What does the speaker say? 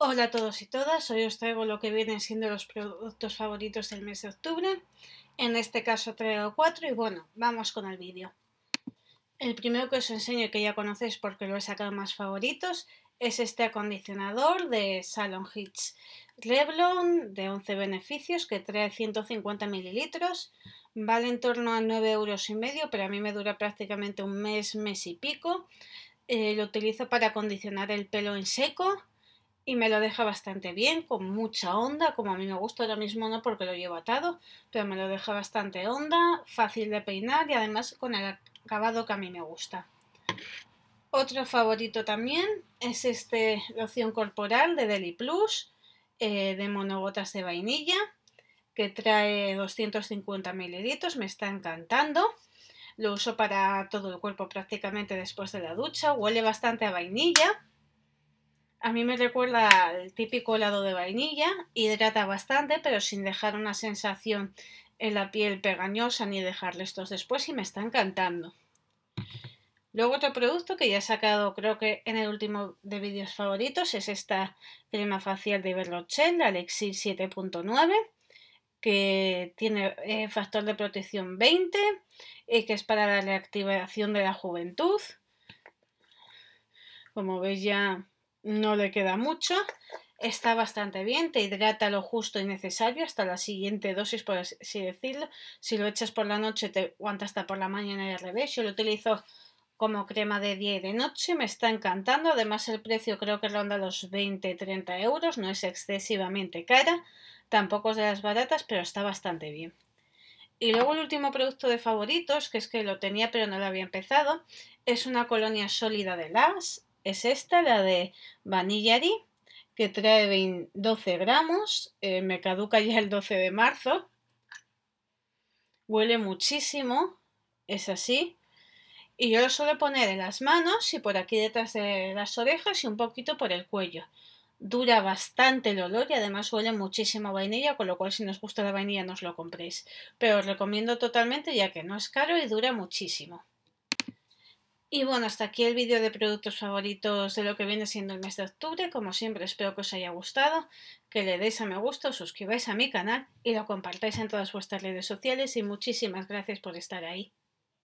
Hola a todos y todas, hoy os traigo lo que vienen siendo los productos favoritos del mes de octubre. En este caso traigo cuatro y bueno, vamos con el vídeo. El primero que os enseño y que ya conocéis porque lo he sacado más favoritos es este acondicionador de Salon Hits Revlon de 11 beneficios que trae 150 mililitros. Vale en torno a 9 euros y medio, pero a mí me dura prácticamente un mes, mes y pico. Eh, lo utilizo para acondicionar el pelo en seco y me lo deja bastante bien, con mucha onda, como a mí me gusta ahora mismo no porque lo llevo atado, pero me lo deja bastante onda, fácil de peinar y además con el acabado que a mí me gusta. Otro favorito también es este loción corporal de Deli Plus, eh, de monogotas de vainilla, que trae 250 mililitros, me está encantando. Lo uso para todo el cuerpo prácticamente después de la ducha, huele bastante a vainilla a mí me recuerda al típico helado de vainilla, hidrata bastante, pero sin dejar una sensación en la piel pegañosa ni dejarle estos después y me está encantando. Luego otro producto que ya he sacado creo que en el último de vídeos favoritos es esta crema facial de Berlochel, la Alexis 7.9 que tiene eh, factor de protección 20 y eh, que es para la reactivación de la juventud. Como veis ya no le queda mucho. Está bastante bien, te hidrata lo justo y necesario hasta la siguiente dosis, por así decirlo. Si lo echas por la noche, te aguanta hasta por la mañana y al revés. Yo lo utilizo como crema de día y de noche, me está encantando. Además, el precio creo que ronda los 20-30 euros, no es excesivamente cara, tampoco es de las baratas, pero está bastante bien. Y luego el último producto de favoritos, que es que lo tenía pero no lo había empezado, es una colonia sólida de LAS es esta, la de Vanillari, que trae 12 gramos, eh, me caduca ya el 12 de marzo, huele muchísimo, es así, y yo lo suelo poner en las manos y por aquí detrás de las orejas y un poquito por el cuello. Dura bastante el olor y además huele muchísima vainilla, con lo cual si nos gusta la vainilla no lo compréis. Pero os recomiendo totalmente ya que no es caro y dura muchísimo. Y bueno, hasta aquí el vídeo de productos favoritos de lo que viene siendo el mes de octubre. Como siempre, espero que os haya gustado, que le deis a me gusta, os suscribáis a mi canal y lo compartáis en todas vuestras redes sociales. Y muchísimas gracias por estar ahí.